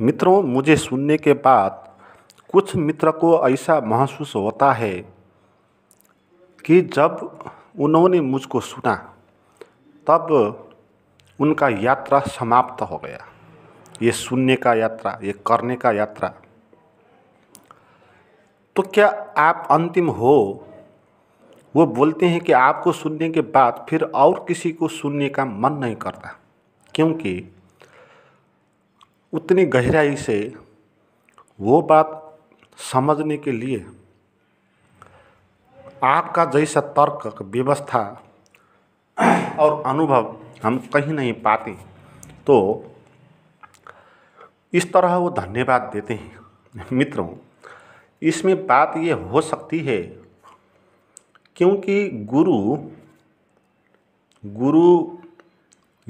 मित्रों मुझे सुनने के बाद कुछ मित्र को ऐसा महसूस होता है कि जब उन्होंने मुझको सुना तब उनका यात्रा समाप्त हो गया ये सुनने का यात्रा ये करने का यात्रा तो क्या आप अंतिम हो वो बोलते हैं कि आपको सुनने के बाद फिर और किसी को सुनने का मन नहीं करता क्योंकि उतनी गहराई से वो बात समझने के लिए आपका जैसा तर्क व्यवस्था और अनुभव हम कहीं नहीं पाते तो इस तरह वो धन्यवाद देते हैं मित्रों इसमें बात ये हो सकती है क्योंकि गुरु गुरु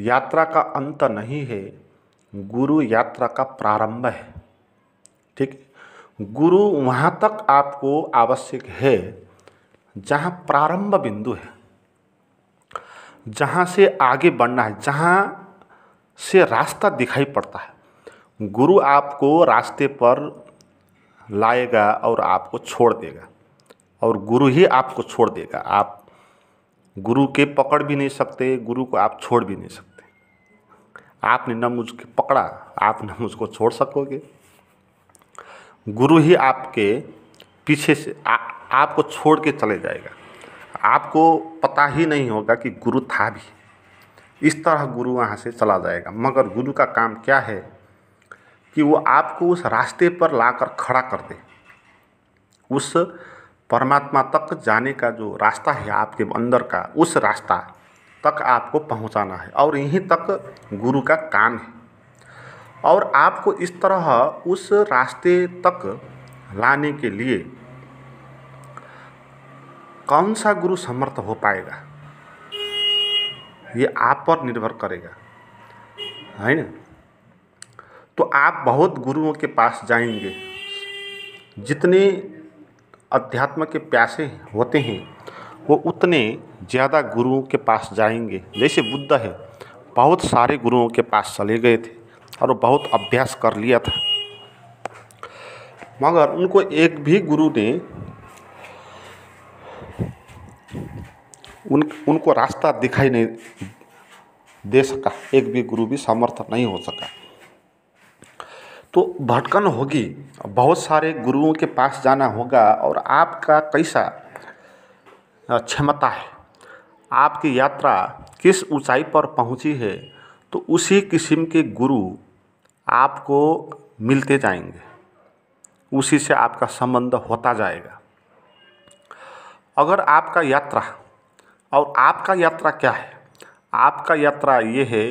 यात्रा का अंत नहीं है गुरु यात्रा का प्रारंभ है ठीक गुरु वहाँ तक आपको आवश्यक है जहाँ प्रारंभ बिंदु है जहाँ से आगे बढ़ना है जहाँ से रास्ता दिखाई पड़ता है गुरु आपको रास्ते पर लाएगा और आपको छोड़ देगा और गुरु ही आपको छोड़ देगा आप गुरु के पकड़ भी नहीं सकते गुरु को आप छोड़ भी नहीं सकते आपने न मुझको पकड़ा आप न मुझको छोड़ सकोगे गुरु ही आपके पीछे से आ, आपको छोड़ के चले जाएगा आपको पता ही नहीं होगा कि गुरु था भी इस तरह गुरु वहाँ से चला जाएगा मगर गुरु का काम क्या है कि वो आपको उस रास्ते पर लाकर खड़ा कर दे उस परमात्मा तक जाने का जो रास्ता है आपके अंदर का उस रास्ता तक आपको पहुंचाना है और यहीं तक गुरु का काम है और आपको इस तरह उस रास्ते तक लाने के लिए कौन सा गुरु समर्थ हो पाएगा ये आप पर निर्भर करेगा है ना तो आप बहुत गुरुओं के पास जाएंगे जितने अध्यात्म के प्यासे होते हैं वो उतने ज़्यादा गुरुओं के पास जाएंगे जैसे बुद्ध है बहुत सारे गुरुओं के पास चले गए थे और बहुत अभ्यास कर लिया था मगर उनको एक भी गुरु ने उन उनको रास्ता दिखाई नहीं दे सका एक भी गुरु भी समर्थ नहीं हो सका तो भटकन होगी बहुत सारे गुरुओं के पास जाना होगा और आपका कैसा क्षमता है आपकी यात्रा किस ऊँचाई पर पहुँची है तो उसी किस्म के गुरु आपको मिलते जाएंगे उसी से आपका संबंध होता जाएगा अगर आपका यात्रा और आपका यात्रा क्या है आपका यात्रा ये है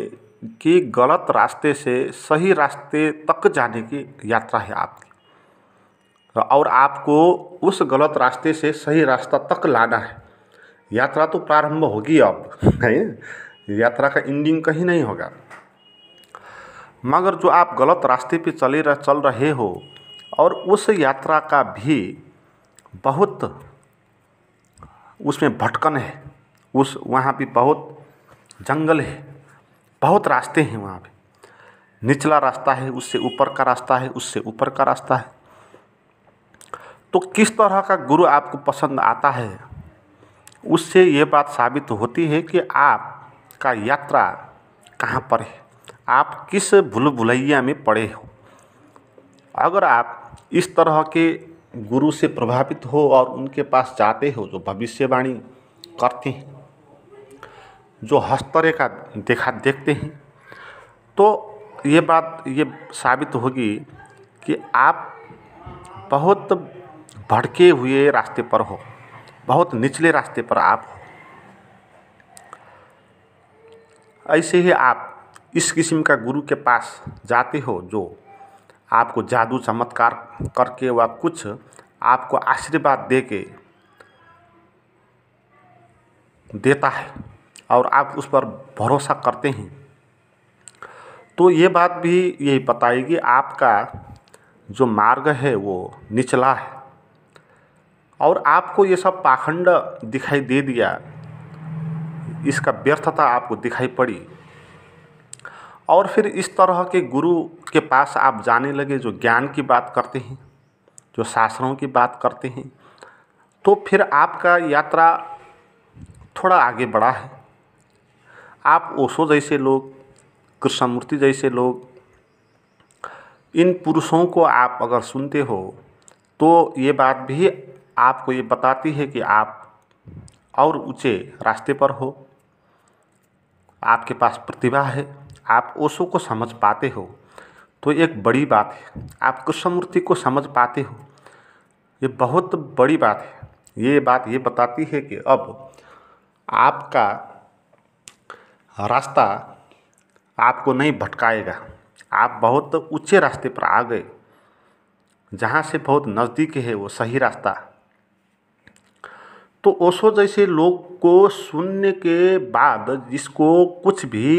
कि गलत रास्ते से सही रास्ते तक जाने की यात्रा है आपकी और आपको उस गलत रास्ते से सही रास्ता तक लाना है यात्रा तो प्रारंभ होगी अब है यात्रा का एंडिंग कहीं नहीं होगा मगर जो आप गलत रास्ते पे चले रह, चल रहे हो और उस यात्रा का भी बहुत उसमें भटकन है उस वहाँ पे बहुत जंगल है बहुत रास्ते हैं वहाँ पे निचला रास्ता है उससे ऊपर का रास्ता है उससे ऊपर का रास्ता है तो किस तरह का गुरु आपको पसंद आता है उससे ये बात साबित होती है कि आप का यात्रा कहाँ पर है आप किस भूल भुलैया में पड़े हो अगर आप इस तरह के गुरु से प्रभावित हो और उनके पास जाते हो जो भविष्यवाणी करते हैं जो हस्तरेखा देखा देखते हैं तो ये बात ये साबित होगी कि आप बहुत भड़के हुए रास्ते पर हो बहुत निचले रास्ते पर आप हो ऐसे ही आप इस किस्म का गुरु के पास जाते हो जो आपको जादू चमत्कार करके व कुछ आपको आशीर्वाद दे के देता है और आप उस पर भरोसा करते हैं तो ये बात भी यही बताएगी आपका जो मार्ग है वो निचला है और आपको ये सब पाखंड दिखाई दे दिया इसका व्यर्थता आपको दिखाई पड़ी और फिर इस तरह के गुरु के पास आप जाने लगे जो ज्ञान की बात करते हैं जो शास्त्रों की बात करते हैं तो फिर आपका यात्रा थोड़ा आगे बढ़ा है आप ओशो जैसे लोग कृष्णमूर्ति जैसे लोग इन पुरुषों को आप अगर सुनते हो तो ये बात भी आपको ये बताती है कि आप और ऊँचे रास्ते पर हो आपके पास प्रतिभा है आप ओशो को समझ पाते हो तो एक बड़ी बात है आप कृष्णमूर्ति को समझ पाते हो ये बहुत बड़ी बात है ये बात ये बताती है कि अब आपका रास्ता आपको नहीं भटकाएगा आप बहुत ऊँचे रास्ते पर आ गए जहाँ से बहुत नज़दीक है वो सही रास्ता तो ओशो जैसे लोग को सुनने के बाद जिसको कुछ भी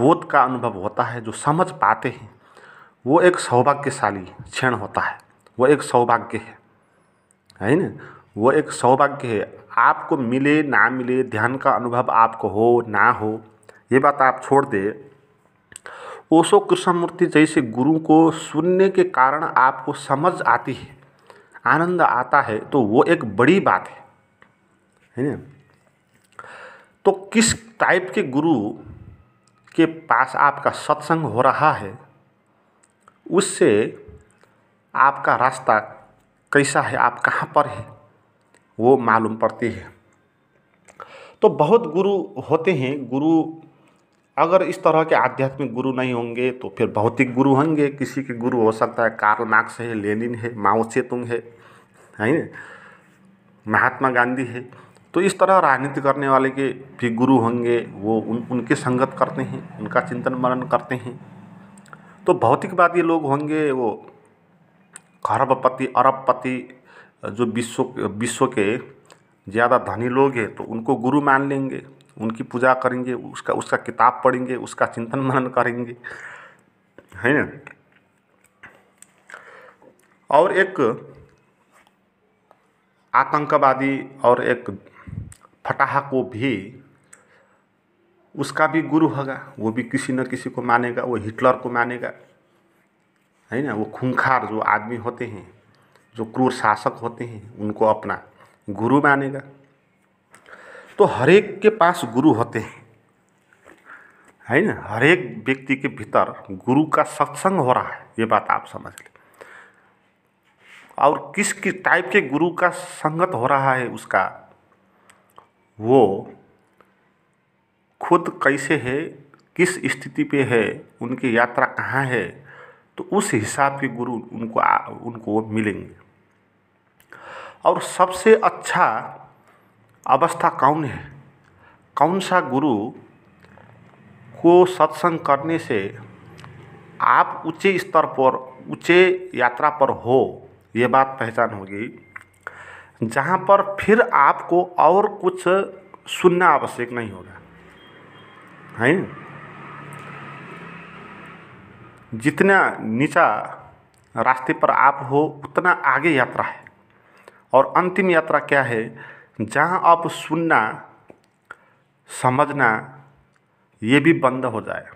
बोध का अनुभव होता है जो समझ पाते हैं वो एक सौभाग्यशाली क्षण होता है वो एक सौभाग्य है है ना वो एक सौभाग्य है आपको मिले ना मिले ध्यान का अनुभव आपको हो ना हो ये बात आप छोड़ दे ओशो कृष्णमूर्ति जैसे गुरु को सुनने के कारण आपको समझ आती है आनंद आता है तो वो एक बड़ी बात है है ना तो किस टाइप के गुरु के पास आपका सत्संग हो रहा है उससे आपका रास्ता कैसा है आप कहाँ पर है वो मालूम पड़ती है तो बहुत गुरु होते हैं गुरु अगर इस तरह के आध्यात्मिक गुरु नहीं होंगे तो फिर भौतिक गुरु होंगे किसी के गुरु हो सकता है कार्ल मार्क्स है लेनिन है माओ सेतुंग है है महात्मा गांधी है तो इस तरह राजनीति करने वाले के भी गुरु होंगे वो उन उनके संगत करते हैं उनका चिंतन मनन करते हैं तो भौतिकवादी लोग होंगे वो खरबपति अरबपति जो विश्व विश्व के ज़्यादा धनी लोग हैं तो उनको गुरु मान लेंगे उनकी पूजा करेंगे उसका उसका किताब पढ़ेंगे उसका चिंतन मनन करेंगे है ना और एक आतंकवादी और एक फटाहा को भी उसका भी गुरु होगा वो भी किसी न किसी को मानेगा वो हिटलर को मानेगा है ना वो खूंखार जो आदमी होते हैं जो क्रूर शासक होते हैं उनको अपना गुरु मानेगा तो हर एक के पास गुरु होते हैं है ना हर एक व्यक्ति के भीतर गुरु का सत्संग हो रहा है ये बात आप समझ लें और किस किस टाइप के गुरु का संगत हो रहा है उसका वो खुद कैसे है किस स्थिति पे है उनकी यात्रा कहाँ है तो उस हिसाब के गुरु उनको आ, उनको मिलेंगे और सबसे अच्छा अवस्था कौन है कौन सा गुरु को सत्संग करने से आप ऊंचे स्तर पर ऊंचे यात्रा पर हो ये बात पहचान होगी जहाँ पर फिर आपको और कुछ सुनना आवश्यक नहीं होगा है जितना नीचा रास्ते पर आप हो उतना आगे यात्रा है और अंतिम यात्रा क्या है जहाँ आप सुनना समझना ये भी बंद हो जाए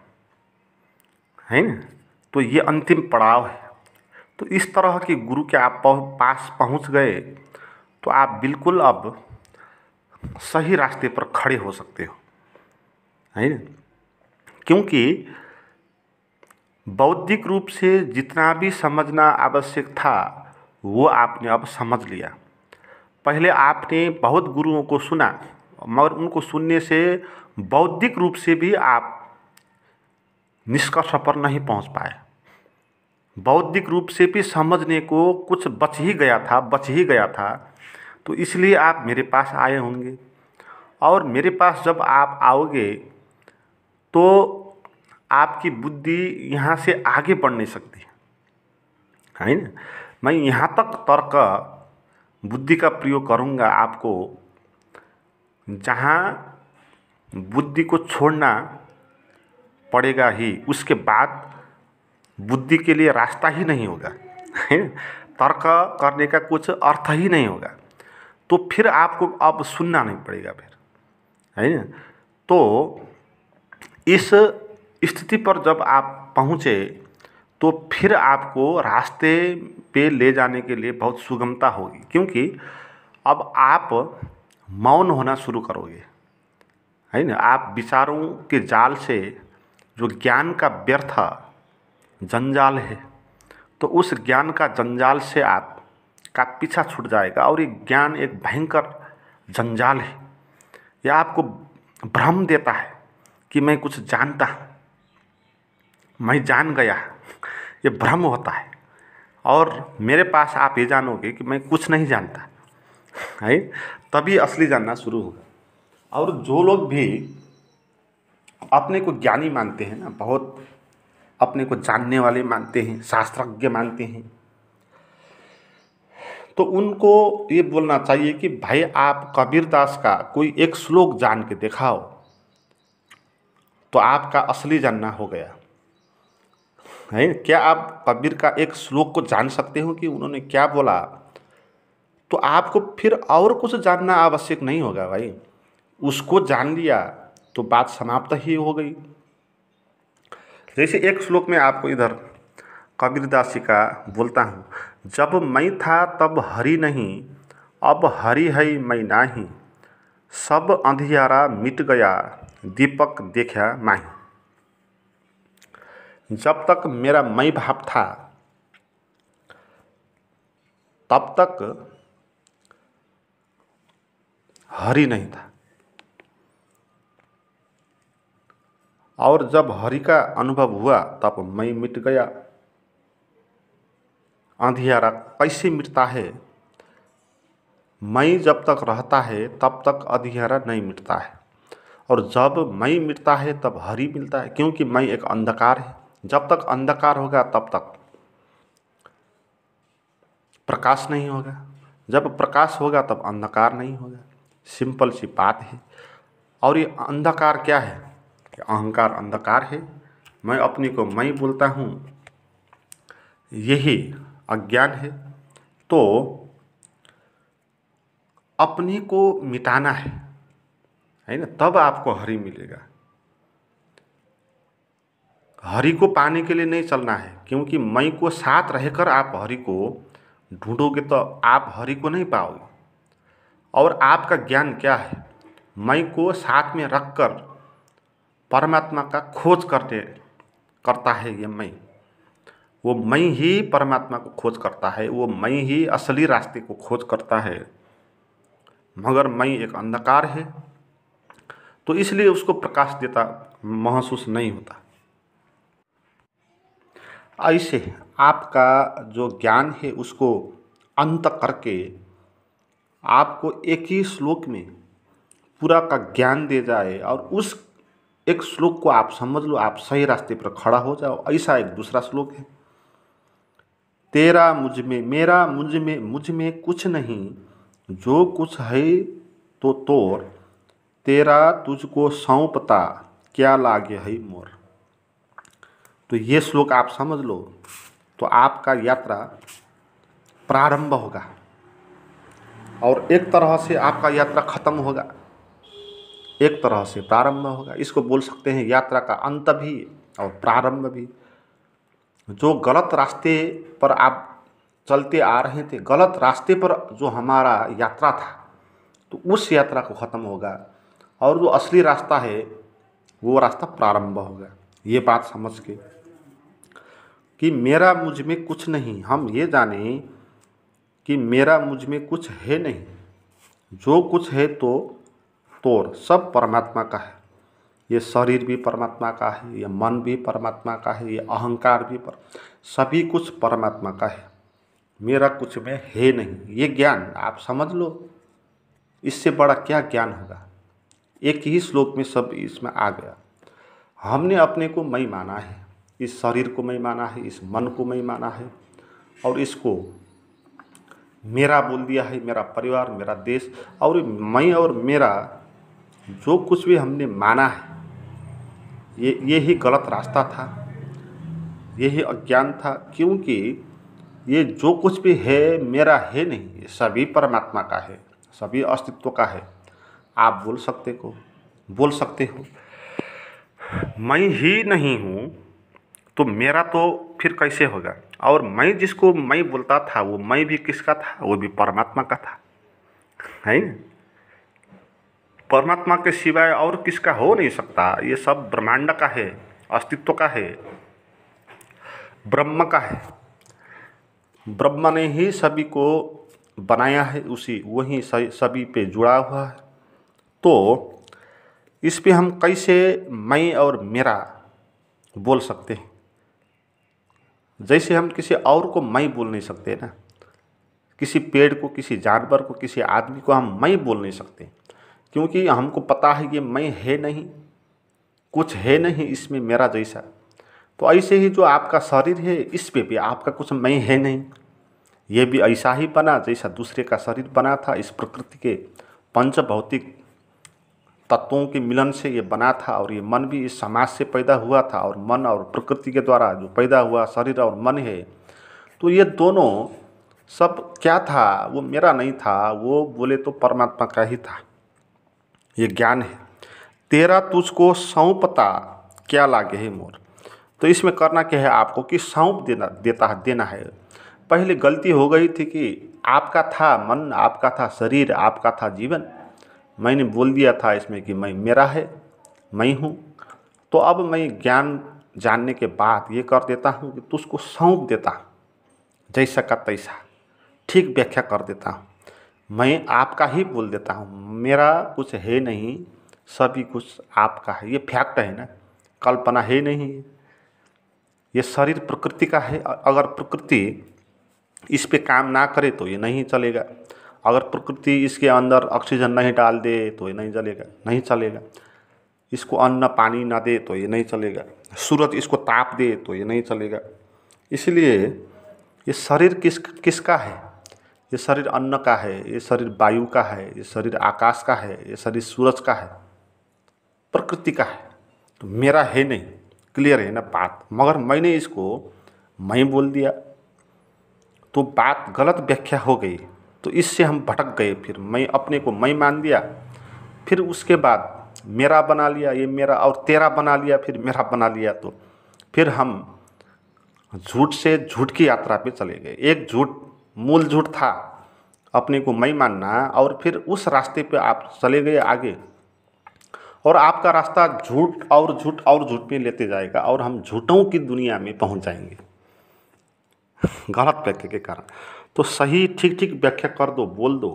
है ना तो ये अंतिम पड़ाव है तो इस तरह के गुरु के आप पास पहुंच गए तो आप बिल्कुल अब सही रास्ते पर खड़े हो सकते हो है ना क्योंकि बौद्धिक रूप से जितना भी समझना आवश्यक था वो आपने अब समझ लिया पहले आपने बहुत गुरुओं को सुना मगर उनको सुनने से बौद्धिक रूप से भी आप निष्कर्ष पर नहीं पहुंच पाए बौद्धिक रूप से भी समझने को कुछ बच ही गया था बच ही गया था तो इसलिए आप मेरे पास आए होंगे और मेरे पास जब आप आओगे तो आपकी बुद्धि यहाँ से आगे बढ़ नहीं सकती है ना मैं यहाँ तक तर्क बुद्धि का प्रयोग करूँगा आपको जहाँ बुद्धि को छोड़ना पड़ेगा ही उसके बाद बुद्धि के लिए रास्ता ही नहीं होगा है तर्क करने का कुछ अर्थ ही नहीं होगा तो फिर आपको अब सुनना नहीं पड़ेगा फिर है ना तो इस स्थिति पर जब आप पहुँचे तो फिर आपको रास्ते पे ले जाने के लिए बहुत सुगमता होगी क्योंकि अब आप मौन होना शुरू करोगे है ना आप विचारों के जाल से जो ज्ञान का व्यर्थ जंजाल है तो उस ज्ञान का जंजाल से आप का पीछा छूट जाएगा और ये ज्ञान एक भयंकर जंजाल है यह आपको भ्रम देता है कि मैं कुछ जानता हूँ मैं जान गया ये भ्रम होता है और मेरे पास आप ये जानोगे कि मैं कुछ नहीं जानता है तभी असली जानना शुरू होगा और जो लोग भी अपने को ज्ञानी मानते हैं ना बहुत अपने को जानने वाले मानते हैं शास्त्रज्ञ मानते हैं तो उनको ये बोलना चाहिए कि भाई आप कबीरदास का कोई एक श्लोक जान के दिखाओ तो आपका असली जानना हो गया है क्या आप कबीर का एक श्लोक को जान सकते हो कि उन्होंने क्या बोला तो आपको फिर और कुछ जानना आवश्यक नहीं होगा भाई उसको जान लिया तो बात समाप्त ही हो गई जैसे एक श्लोक में आपको इधर कबीरदास जी का बोलता हूँ जब मैं था तब हरी नहीं अब हरी है मैं नाही सब अंधियारा मिट गया दीपक देखा माही जब तक मेरा मई भाव था तब तक हरि नहीं था और जब हरि का अनुभव हुआ तब मई मिट गया अंधियारा कैसे मिटता है मई जब तक रहता है तब तक अंधियारा नहीं मिटता है और जब मई मिटता है तब हरि मिलता है क्योंकि मई एक अंधकार है जब तक अंधकार होगा तब तक प्रकाश नहीं होगा जब प्रकाश होगा तब अंधकार नहीं होगा सिंपल सी बात है और ये अंधकार क्या है अहंकार अंधकार है मैं अपनी को मैं बोलता हूँ यही अज्ञान है तो अपने को मिटाना है है ना तब आपको हरी मिलेगा हरि को पाने के लिए नहीं चलना है क्योंकि मई को साथ रहकर आप हरि को ढूंढोगे तो आप हरि को नहीं पाओगे और आपका ज्ञान क्या है मई को साथ में रख कर परमात्मा का खोज करते करता है ये मई वो मई ही परमात्मा को खोज करता है वो मई ही असली रास्ते को खोज करता है मगर मई एक अंधकार है तो इसलिए उसको प्रकाश देता महसूस नहीं होता ऐसे आपका जो ज्ञान है उसको अंत करके आपको एक ही श्लोक में पूरा का ज्ञान दे जाए और उस एक श्लोक को आप समझ लो आप सही रास्ते पर खड़ा हो जाओ ऐसा एक दूसरा श्लोक है तेरा मुझ में मेरा मुझ में मुझ में कुछ नहीं जो कुछ है तो तोर तेरा तुझको सौंपता क्या लागे है मोर तो ये श्लोक आप समझ लो तो आपका यात्रा प्रारंभ होगा और एक तरह से आपका यात्रा खत्म होगा एक तरह से प्रारंभ होगा इसको बोल सकते हैं यात्रा का अंत भी और प्रारंभ भी जो गलत रास्ते पर आप चलते आ रहे थे गलत रास्ते पर जो हमारा यात्रा था तो उस यात्रा को ख़त्म होगा और जो असली रास्ता है वो रास्ता प्रारंभ होगा ये बात समझ के कि मेरा मुझ में कुछ नहीं हम ये जाने कि मेरा मुझ में कुछ है नहीं जो कुछ है तो तोर सब परमात्मा का है ये शरीर भी परमात्मा का है ये मन भी परमात्मा का है ये अहंकार भी पर सभी कुछ परमात्मा का है मेरा कुछ में है नहीं ये ज्ञान आप समझ लो इससे बड़ा क्या ज्ञान होगा एक ही श्लोक में सब इसमें आ गया हमने अपने को मई माना है इस शरीर को मैं माना है इस मन को मैं माना है और इसको मेरा बोल दिया है मेरा परिवार मेरा देश और मैं और मेरा जो कुछ भी हमने माना है ये ये ही गलत रास्ता था यही अज्ञान था क्योंकि ये जो कुछ भी है मेरा है नहीं ये सभी परमात्मा का है सभी अस्तित्व का है आप बोल सकते को बोल सकते हो मैं ही नहीं हूँ तो मेरा तो फिर कैसे होगा और मैं जिसको मैं बोलता था वो मैं भी किसका था वो भी परमात्मा का था है परमात्मा के सिवाय और किसका हो नहीं सकता ये सब ब्रह्मांड का है अस्तित्व का है ब्रह्म का है ब्रह्म ने ही सभी को बनाया है उसी वही सभी पे जुड़ा हुआ है तो इस पे हम कैसे मैं और मेरा बोल सकते हैं जैसे हम किसी और को मई बोल नहीं सकते ना किसी पेड़ को किसी जानवर को किसी आदमी को हम मई बोल नहीं सकते क्योंकि हमको पता है ये मैं है नहीं कुछ है नहीं इसमें मेरा जैसा तो ऐसे ही जो आपका शरीर है इस पे भी आपका कुछ मैं है नहीं ये भी ऐसा ही बना जैसा दूसरे का शरीर बना था इस प्रकृति के पंच भौतिक तत्वों के मिलन से ये बना था और ये मन भी इस समाज से पैदा हुआ था और मन और प्रकृति के द्वारा जो पैदा हुआ शरीर और मन है तो ये दोनों सब क्या था वो मेरा नहीं था वो बोले तो परमात्मा का ही था ये ज्ञान है तेरा तुझको सौंपता क्या लागे है मोर तो इसमें करना क्या है आपको कि सौंप देना देता है देना है पहले गलती हो गई थी कि आपका था मन आपका था शरीर आपका था जीवन मैंने बोल दिया था इसमें कि मैं मेरा है मैं हूँ तो अब मैं ज्ञान जानने के बाद ये कर देता हूँ कि तुझको सौंप देता हूँ जैसा का तैसा ठीक व्याख्या कर देता हूँ मैं आपका ही बोल देता हूँ मेरा कुछ है नहीं सभी कुछ आपका है ये फैक्ट है ना कल्पना है नहीं ये शरीर प्रकृति का है अगर प्रकृति इस पे काम ना करे तो ये नहीं चलेगा अगर प्रकृति इसके अंदर ऑक्सीजन नहीं डाल दे तो ये नहीं जलेगा नहीं चलेगा इसको अन्न पानी ना दे तो ये नहीं चलेगा सूरज इसको ताप दे तो ये नहीं चलेगा इसलिए ये शरीर किस किसका है ये शरीर अन्न का है ये शरीर वायु का है ये शरीर आकाश का है ये शरीर सूरज का है प्रकृति का है तो मेरा है नहीं क्लियर है ना बात मगर मैंने इसको मैं बोल दिया तो बात गलत व्याख्या हो गई तो इससे हम भटक गए फिर मैं अपने को मैं मान दिया फिर उसके बाद मेरा बना लिया ये मेरा और तेरा बना लिया फिर मेरा बना लिया तो फिर हम झूठ से झूठ की यात्रा पे चले गए एक झूठ मूल झूठ था अपने को मैं मानना और फिर उस रास्ते पे आप चले गए आगे और आपका रास्ता झूठ और झूठ और झूठ में लेते जाएगा और हम झूठों की दुनिया में पहुंच जाएंगे गलत व्यक्ति के कारण तो सही ठीक ठीक व्याख्या कर दो बोल दो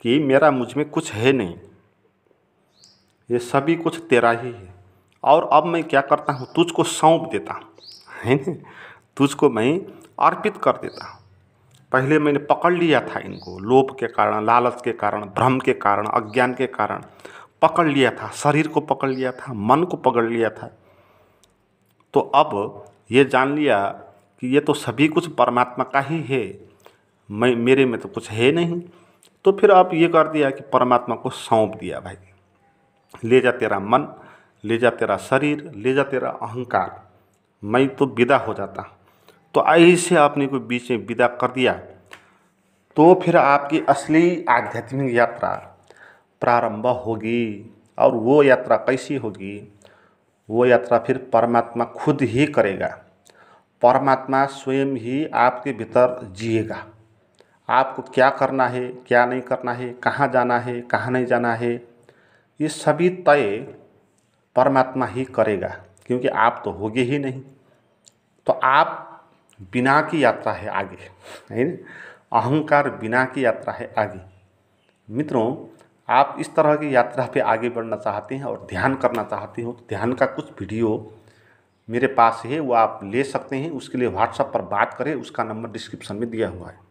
कि मेरा मुझ में कुछ है नहीं ये सभी कुछ तेरा ही है और अब मैं क्या करता हूँ तुझको सौंप देता हूँ है तुझको मैं अर्पित कर देता हूँ पहले मैंने पकड़ लिया था इनको लोभ के कारण लालच के कारण भ्रम के कारण अज्ञान के कारण पकड़ लिया था शरीर को पकड़ लिया था मन को पकड़ लिया था तो अब ये जान लिया कि ये तो सभी कुछ परमात्मा का ही है मैं मेरे में तो कुछ है नहीं तो फिर आप ये कर दिया कि परमात्मा को सौंप दिया भाई ले जा तेरा मन ले जा तेरा शरीर ले जा तेरा अहंकार मैं तो विदा हो जाता तो ऐसे आपने को बीच में विदा कर दिया तो फिर आपकी असली आध्यात्मिक यात्रा प्रारंभ होगी और वो यात्रा कैसी होगी वो यात्रा फिर परमात्मा खुद ही करेगा परमात्मा स्वयं ही आपके भीतर जिएगा आपको क्या करना है क्या नहीं करना है कहाँ जाना है कहाँ नहीं जाना है ये सभी तय परमात्मा ही करेगा क्योंकि आप तो होगे ही नहीं तो आप बिना की यात्रा है आगे है अहंकार बिना की यात्रा है आगे मित्रों आप इस तरह की यात्रा पे आगे बढ़ना चाहते हैं और ध्यान करना चाहते हो तो ध्यान का कुछ वीडियो मेरे पास है वो आप ले सकते हैं उसके लिए व्हाट्सएप पर बात करें उसका नंबर डिस्क्रिप्शन में दिया हुआ है